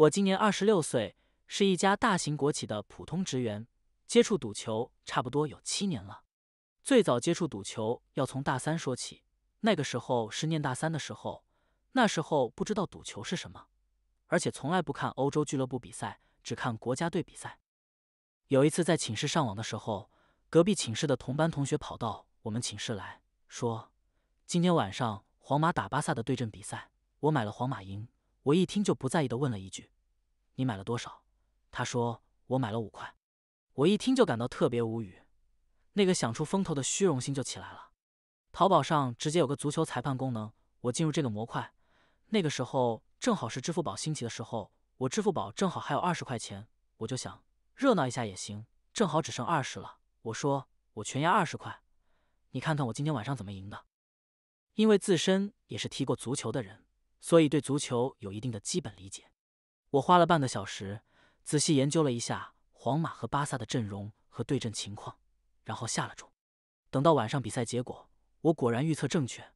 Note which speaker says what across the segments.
Speaker 1: 我今年二十六岁，是一家大型国企的普通职员，接触赌球差不多有七年了。最早接触赌球要从大三说起，那个时候是念大三的时候，那时候不知道赌球是什么，而且从来不看欧洲俱乐部比赛，只看国家队比赛。有一次在寝室上网的时候，隔壁寝室的同班同学跑到我们寝室来说：“今天晚上皇马打巴萨的对阵比赛，我买了皇马赢。”我一听就不在意的问了一句：“你买了多少？”他说：“我买了五块。”我一听就感到特别无语，那个想出风头的虚荣心就起来了。淘宝上直接有个足球裁判功能，我进入这个模块。那个时候正好是支付宝兴起的时候，我支付宝正好还有二十块钱，我就想热闹一下也行，正好只剩二十了。我说：“我全押二十块，你看看我今天晚上怎么赢的。”因为自身也是踢过足球的人。所以对足球有一定的基本理解。我花了半个小时仔细研究了一下皇马和巴萨的阵容和对阵情况，然后下了注。等到晚上比赛结果，我果然预测正确。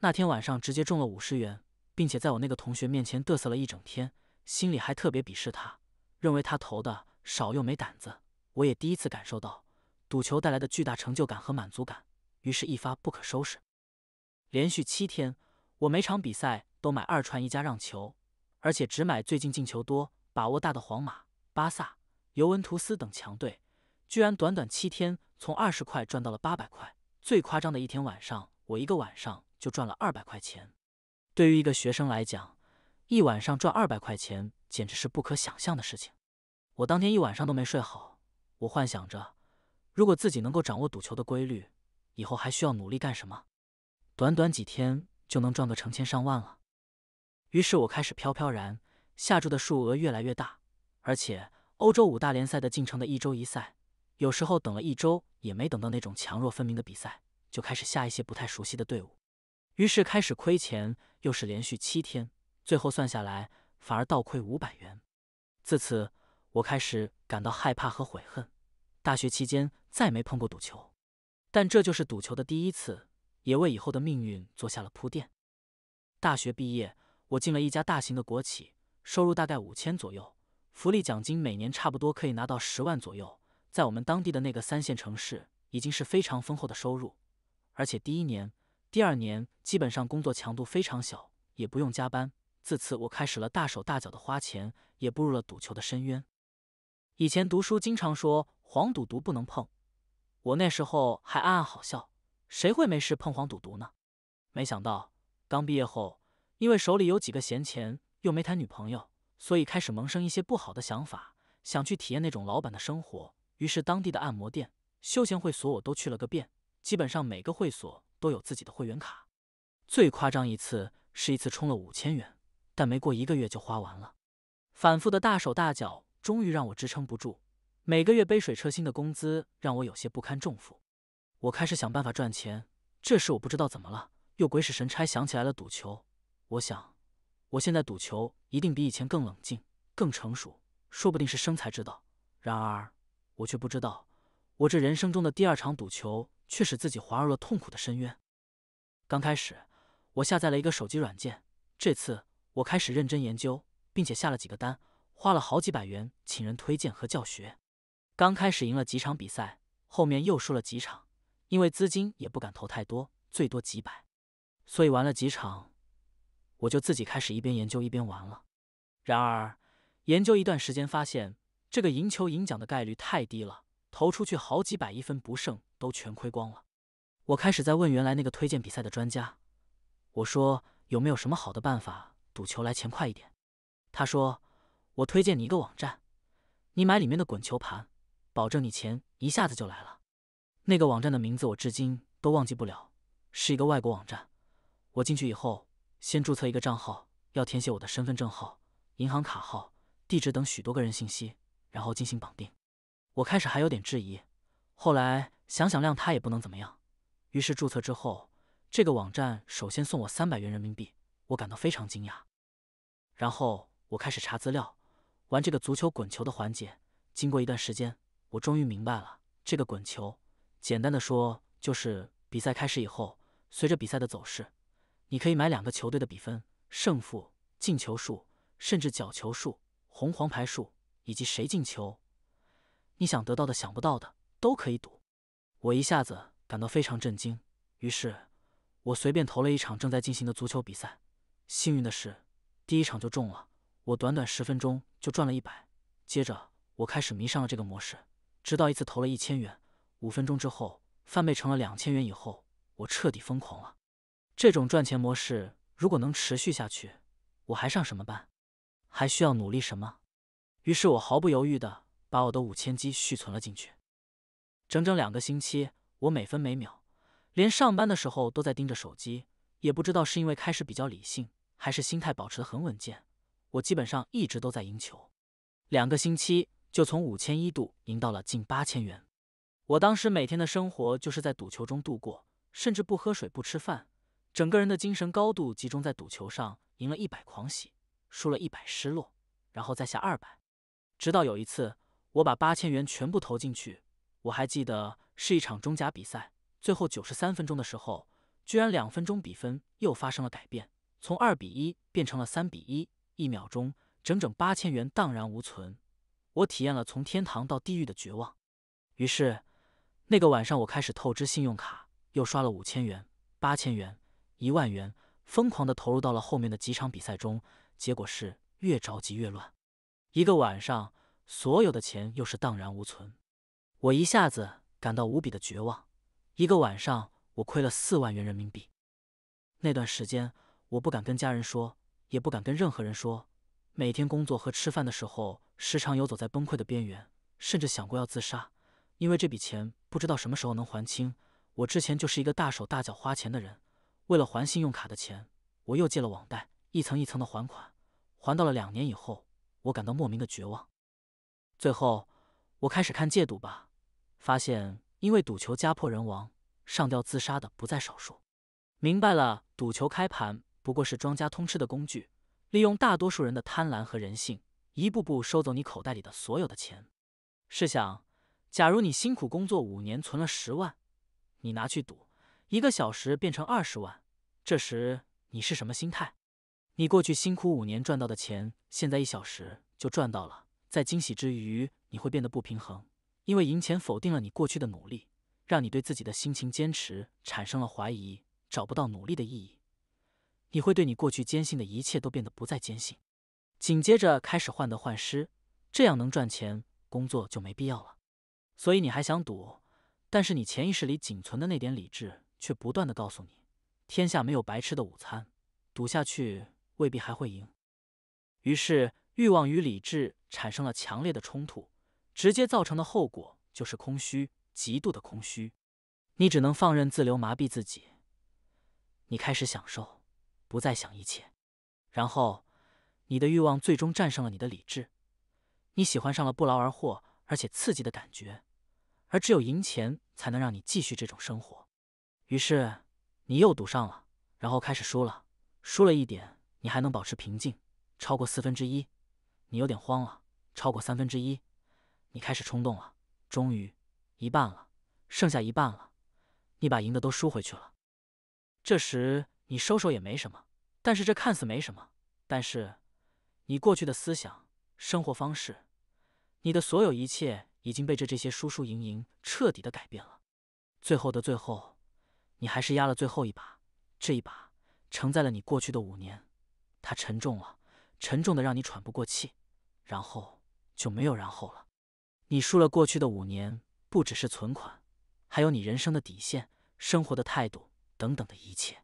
Speaker 1: 那天晚上直接中了五十元，并且在我那个同学面前嘚瑟了一整天，心里还特别鄙视他，认为他投的少又没胆子。我也第一次感受到赌球带来的巨大成就感和满足感，于是，一发不可收拾。连续七天，我每场比赛。都买二串一加让球，而且只买最近进球多、把握大的皇马、巴萨、尤文图斯等强队。居然短短七天，从二十块赚到了八百块。最夸张的一天晚上，我一个晚上就赚了二百块钱。对于一个学生来讲，一晚上赚二百块钱简直是不可想象的事情。我当天一晚上都没睡好，我幻想着，如果自己能够掌握赌球的规律，以后还需要努力干什么？短短几天就能赚个成千上万了。于是我开始飘飘然，下注的数额越来越大，而且欧洲五大联赛的进程的一周一赛，有时候等了一周也没等到那种强弱分明的比赛，就开始下一些不太熟悉的队伍，于是开始亏钱，又是连续七天，最后算下来反而倒亏五百元。自此，我开始感到害怕和悔恨，大学期间再没碰过赌球，但这就是赌球的第一次，也为以后的命运做下了铺垫。大学毕业。我进了一家大型的国企，收入大概五千左右，福利奖金每年差不多可以拿到十万左右，在我们当地的那个三线城市，已经是非常丰厚的收入。而且第一年、第二年基本上工作强度非常小，也不用加班。自此，我开始了大手大脚的花钱，也步入了赌球的深渊。以前读书经常说黄赌毒不能碰，我那时候还暗暗好笑，谁会没事碰黄赌毒呢？没想到刚毕业后。因为手里有几个闲钱，又没谈女朋友，所以开始萌生一些不好的想法，想去体验那种老板的生活。于是，当地的按摩店、休闲会所我都去了个遍，基本上每个会所都有自己的会员卡。最夸张一次是一次充了五千元，但没过一个月就花完了。反复的大手大脚，终于让我支撑不住。每个月杯水车薪的工资让我有些不堪重负，我开始想办法赚钱。这时我不知道怎么了，又鬼使神差想起来了赌球。我想，我现在赌球一定比以前更冷静、更成熟，说不定是生财之道。然而，我却不知道，我这人生中的第二场赌球却使自己滑入了痛苦的深渊。刚开始，我下载了一个手机软件，这次我开始认真研究，并且下了几个单，花了好几百元请人推荐和教学。刚开始赢了几场比赛，后面又输了几场，因为资金也不敢投太多，最多几百，所以玩了几场。我就自己开始一边研究一边玩了。然而，研究一段时间发现，这个赢球赢奖的概率太低了，投出去好几百一分不剩，都全亏光了。我开始在问原来那个推荐比赛的专家，我说有没有什么好的办法赌球来钱快一点？他说：“我推荐你一个网站，你买里面的滚球盘，保证你钱一下子就来了。”那个网站的名字我至今都忘记不了，是一个外国网站。我进去以后。先注册一个账号，要填写我的身份证号、银行卡号、地址等许多个人信息，然后进行绑定。我开始还有点质疑，后来想想，谅他也不能怎么样。于是注册之后，这个网站首先送我三百元人民币，我感到非常惊讶。然后我开始查资料，玩这个足球滚球的环节。经过一段时间，我终于明白了这个滚球。简单的说，就是比赛开始以后，随着比赛的走势。你可以买两个球队的比分、胜负、进球数，甚至角球数、红黄牌数以及谁进球。你想得到的、想不到的都可以赌。我一下子感到非常震惊，于是我随便投了一场正在进行的足球比赛。幸运的是，第一场就中了。我短短十分钟就赚了一百。接着，我开始迷上了这个模式，直到一次投了一千元，五分钟之后翻倍成了两千元以后，我彻底疯狂了。这种赚钱模式如果能持续下去，我还上什么班？还需要努力什么？于是我毫不犹豫地把我的五千积续存了进去。整整两个星期，我每分每秒，连上班的时候都在盯着手机。也不知道是因为开始比较理性，还是心态保持得很稳健，我基本上一直都在赢球。两个星期就从五千一度赢到了近八千元。我当时每天的生活就是在赌球中度过，甚至不喝水不吃饭。整个人的精神高度集中在赌球上，赢了一百狂喜，输了一百失落，然后再下二百，直到有一次我把八千元全部投进去。我还记得是一场中甲比赛，最后九十三分钟的时候，居然两分钟比分又发生了改变，从二比一变成了三比一，一秒钟，整整八千元荡然无存。我体验了从天堂到地狱的绝望。于是，那个晚上我开始透支信用卡，又刷了五千元、八千元。一万元疯狂地投入到了后面的几场比赛中，结果是越着急越乱。一个晚上，所有的钱又是荡然无存。我一下子感到无比的绝望。一个晚上，我亏了四万元人民币。那段时间，我不敢跟家人说，也不敢跟任何人说。每天工作和吃饭的时候，时常游走在崩溃的边缘，甚至想过要自杀。因为这笔钱不知道什么时候能还清。我之前就是一个大手大脚花钱的人。为了还信用卡的钱，我又借了网贷，一层一层的还款，还到了两年以后，我感到莫名的绝望。最后，我开始看《戒赌吧》，发现因为赌球家破人亡、上吊自杀的不在少数。明白了，赌球开盘不过是庄家通吃的工具，利用大多数人的贪婪和人性，一步步收走你口袋里的所有的钱。试想，假如你辛苦工作五年存了十万，你拿去赌，一个小时变成二十万。这时你是什么心态？你过去辛苦五年赚到的钱，现在一小时就赚到了。在惊喜之余，你会变得不平衡，因为赢钱否定了你过去的努力，让你对自己的辛勤坚持产生了怀疑，找不到努力的意义。你会对你过去坚信的一切都变得不再坚信，紧接着开始患得患失。这样能赚钱，工作就没必要了。所以你还想赌，但是你潜意识里仅存的那点理智却不断的告诉你。天下没有白吃的午餐，赌下去未必还会赢。于是，欲望与理智产生了强烈的冲突，直接造成的后果就是空虚，极度的空虚。你只能放任自流，麻痹自己。你开始享受，不再想一切。然后，你的欲望最终战胜了你的理智。你喜欢上了不劳而获而且刺激的感觉，而只有赢钱才能让你继续这种生活。于是。你又赌上了，然后开始输了，输了一点，你还能保持平静；超过四分之一，你有点慌了；超过三分之一，你开始冲动了；终于，一半了，剩下一半了，你把赢的都输回去了。这时你收手也没什么，但是这看似没什么，但是你过去的思想、生活方式，你的所有一切，已经被这这些输输赢赢彻底的改变了。最后的最后。你还是压了最后一把，这一把承载了你过去的五年，它沉重了，沉重的让你喘不过气，然后就没有然后了。你输了过去的五年，不只是存款，还有你人生的底线、生活的态度等等的一切。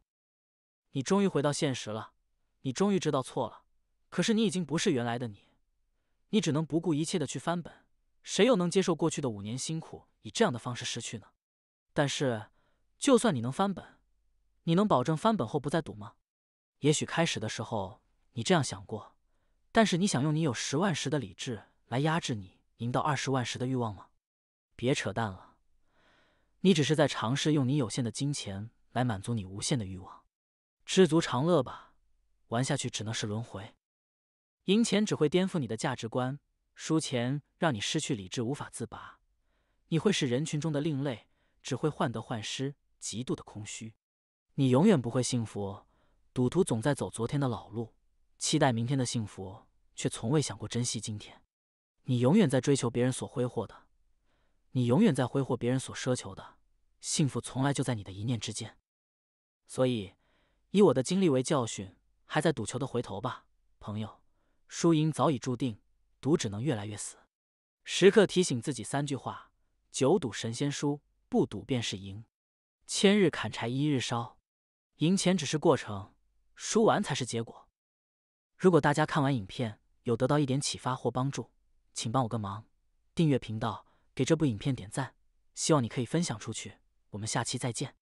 Speaker 1: 你终于回到现实了，你终于知道错了，可是你已经不是原来的你，你只能不顾一切的去翻本。谁又能接受过去的五年辛苦以这样的方式失去呢？但是。就算你能翻本，你能保证翻本后不再赌吗？也许开始的时候你这样想过，但是你想用你有十万时的理智来压制你赢到二十万时的欲望吗？别扯淡了，你只是在尝试用你有限的金钱来满足你无限的欲望。知足常乐吧，玩下去只能是轮回。赢钱只会颠覆你的价值观，输钱让你失去理智无法自拔。你会是人群中的另类，只会患得患失。极度的空虚，你永远不会幸福。赌徒总在走昨天的老路，期待明天的幸福，却从未想过珍惜今天。你永远在追求别人所挥霍的，你永远在挥霍别人所奢求的幸福，从来就在你的一念之间。所以，以我的经历为教训，还在赌球的回头吧，朋友。输赢早已注定，赌只能越来越死。时刻提醒自己三句话：久赌神仙输，不赌便是赢。千日砍柴一日烧，赢钱只是过程，输完才是结果。如果大家看完影片有得到一点启发或帮助，请帮我个忙，订阅频道，给这部影片点赞。希望你可以分享出去，我们下期再见。